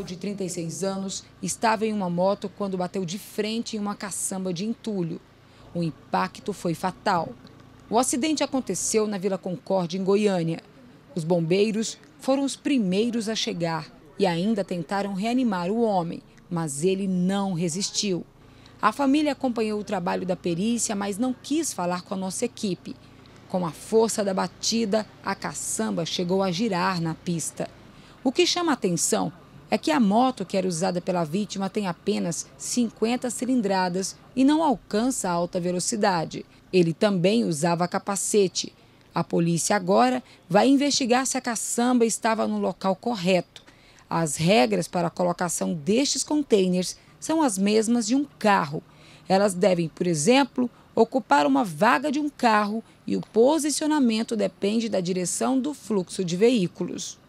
escravo de 36 anos estava em uma moto quando bateu de frente em uma caçamba de entulho. O impacto foi fatal. O acidente aconteceu na Vila Concórdia, em Goiânia. Os bombeiros foram os primeiros a chegar e ainda tentaram reanimar o homem, mas ele não resistiu. A família acompanhou o trabalho da perícia, mas não quis falar com a nossa equipe. Com a força da batida, a caçamba chegou a girar na pista. O que chama atenção é que a moto que era usada pela vítima tem apenas 50 cilindradas e não alcança a alta velocidade. Ele também usava capacete. A polícia agora vai investigar se a caçamba estava no local correto. As regras para a colocação destes containers são as mesmas de um carro. Elas devem, por exemplo, ocupar uma vaga de um carro e o posicionamento depende da direção do fluxo de veículos.